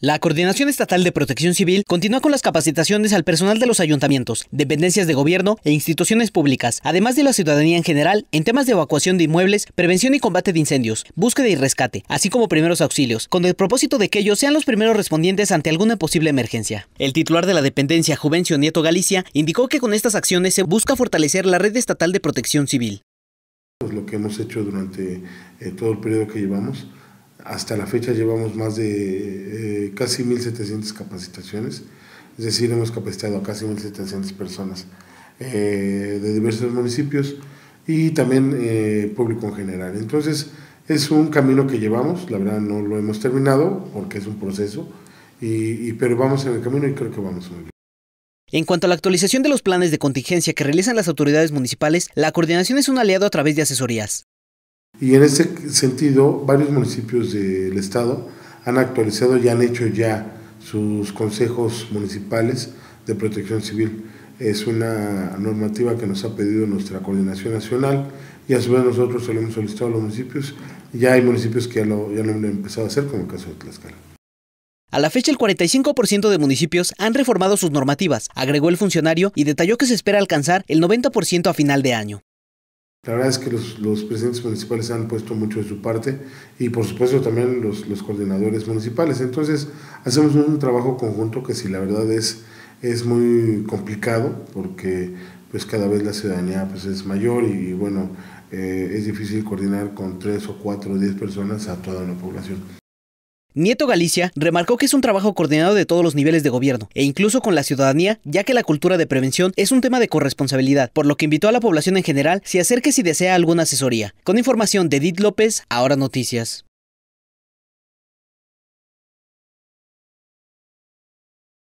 La Coordinación Estatal de Protección Civil continúa con las capacitaciones al personal de los ayuntamientos, dependencias de gobierno e instituciones públicas, además de la ciudadanía en general, en temas de evacuación de inmuebles, prevención y combate de incendios, búsqueda y rescate, así como primeros auxilios, con el propósito de que ellos sean los primeros respondientes ante alguna posible emergencia. El titular de la dependencia, Juvencio Nieto Galicia, indicó que con estas acciones se busca fortalecer la red estatal de protección civil. Lo que hemos hecho durante eh, todo el periodo que llevamos hasta la fecha llevamos más de eh, casi 1.700 capacitaciones, es decir, hemos capacitado a casi 1.700 personas eh, de diversos municipios y también eh, público en general. Entonces, es un camino que llevamos, la verdad no lo hemos terminado porque es un proceso, y, pero vamos en el camino y creo que vamos muy bien. En cuanto a la actualización de los planes de contingencia que realizan las autoridades municipales, la coordinación es un aliado a través de asesorías. Y en ese sentido, varios municipios del estado han actualizado y han hecho ya sus consejos municipales de protección civil. Es una normativa que nos ha pedido nuestra coordinación nacional y a su vez nosotros se lo hemos solicitado a los municipios. Ya hay municipios que ya lo, han empezado a hacer, como el caso de Tlaxcala. A la fecha, el 45% de municipios han reformado sus normativas, agregó el funcionario y detalló que se espera alcanzar el 90% a final de año. La verdad es que los, presidentes municipales han puesto mucho de su parte y por supuesto también los, coordinadores municipales. Entonces hacemos un trabajo conjunto que si la verdad es, es muy complicado porque pues cada vez la ciudadanía pues es mayor y, bueno, eh, es difícil coordinar con tres o cuatro o diez personas a toda la población. Nieto Galicia remarcó que es un trabajo coordinado de todos los niveles de gobierno e incluso con la ciudadanía, ya que la cultura de prevención es un tema de corresponsabilidad, por lo que invitó a la población en general si acerque si desea alguna asesoría. Con información de Edith López, ahora noticias.